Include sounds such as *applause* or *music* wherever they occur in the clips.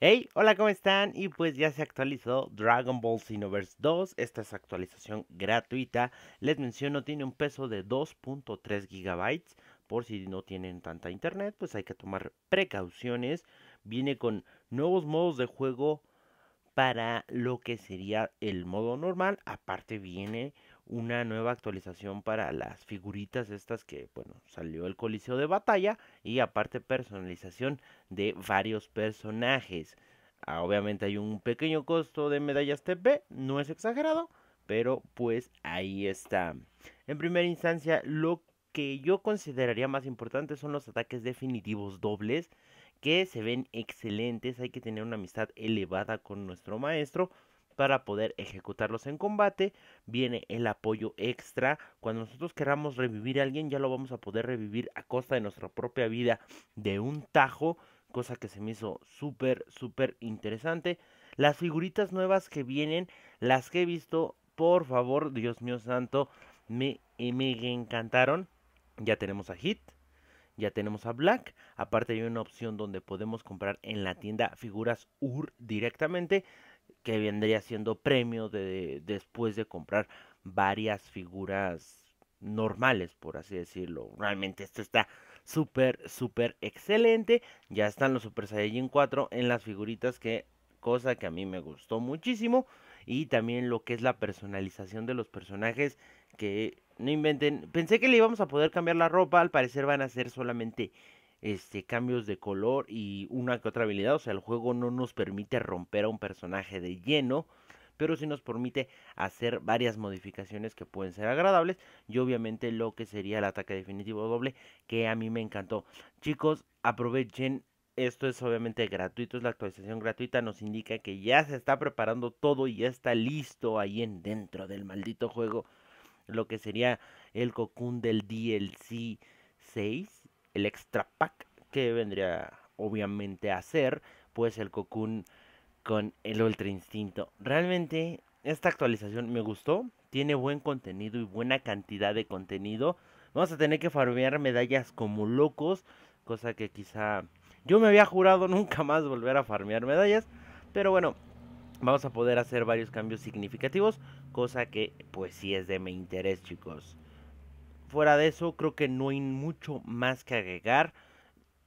Hey, hola, ¿cómo están? Y pues ya se actualizó Dragon Ball Xenoverse 2. Esta es actualización gratuita. Les menciono, tiene un peso de 2.3 gigabytes. Por si no tienen tanta internet, pues hay que tomar precauciones. Viene con nuevos modos de juego para lo que sería el modo normal. Aparte viene una nueva actualización para las figuritas estas que, bueno, salió el Coliseo de Batalla y aparte personalización de varios personajes. Ah, obviamente hay un pequeño costo de medallas TP, no es exagerado, pero pues ahí está. En primera instancia, lo que yo consideraría más importante son los ataques definitivos dobles que se ven excelentes, hay que tener una amistad elevada con nuestro maestro para poder ejecutarlos en combate. Viene el apoyo extra. Cuando nosotros queramos revivir a alguien, ya lo vamos a poder revivir a costa de nuestra propia vida de un tajo. Cosa que se me hizo súper, súper interesante. Las figuritas nuevas que vienen, las que he visto, por favor, Dios mío santo, me, eh, me encantaron. Ya tenemos a Hit, ya tenemos a Black. Aparte hay una opción donde podemos comprar en la tienda figuras UR directamente que vendría siendo premio de, después de comprar varias figuras normales, por así decirlo. Realmente esto está súper, súper excelente. Ya están los Super Saiyajin 4 en las figuritas, que cosa que a mí me gustó muchísimo. Y también lo que es la personalización de los personajes, que no inventen. Pensé que le íbamos a poder cambiar la ropa, al parecer van a ser solamente este, cambios de color y una que otra habilidad. O sea, el juego no nos permite romper a un personaje de lleno, pero sí nos permite hacer varias modificaciones que pueden ser agradables. Y obviamente lo que sería el ataque definitivo doble, que a mí me encantó. Chicos, aprovechen. Esto es obviamente gratuito, es la actualización gratuita, nos indica que ya se está preparando todo y ya está listo ahí en dentro del maldito juego. Lo que sería el cocoon del DLC 6 el extra pack que vendría obviamente a ser pues el Cocoon con el Ultra Instinto. Realmente esta actualización me gustó, tiene buen contenido y buena cantidad de contenido. Vamos a tener que farmear medallas como locos, cosa que quizá yo me había jurado *laughs* nunca más volver a farmear medallas, pero bueno, vamos a poder hacer varios cambios significativos, cosa que pues sí es de mi interés, chicos fuera de eso, creo que no hay mucho más que agregar.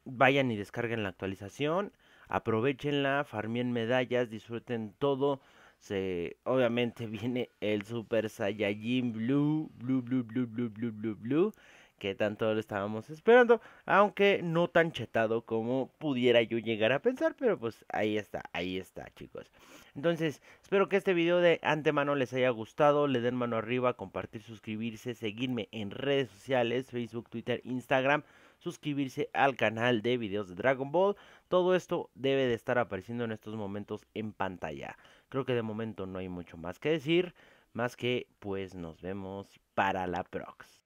Vayan y descarguen la actualización, aprovechenla, farmien medallas, disfruten todo. Se, obviamente *laughs* viene el Super Saiyajin Blue, Blue, Blue, Blue, Blue, Blue, Blue, Blue que tanto lo estábamos esperando, aunque no tan chetado como pudiera yo llegar a pensar, pero pues ahí está, ahí está chicos. Entonces, espero que este video de antemano les haya gustado, le den mano arriba, compartir, suscribirse, seguirme en redes sociales, Facebook, Twitter, Instagram, suscribirse al canal de videos de Dragon Ball. Todo esto debe de estar apareciendo en estos momentos en pantalla. Creo que de momento no hay mucho más que decir, más que pues nos vemos para la próxima.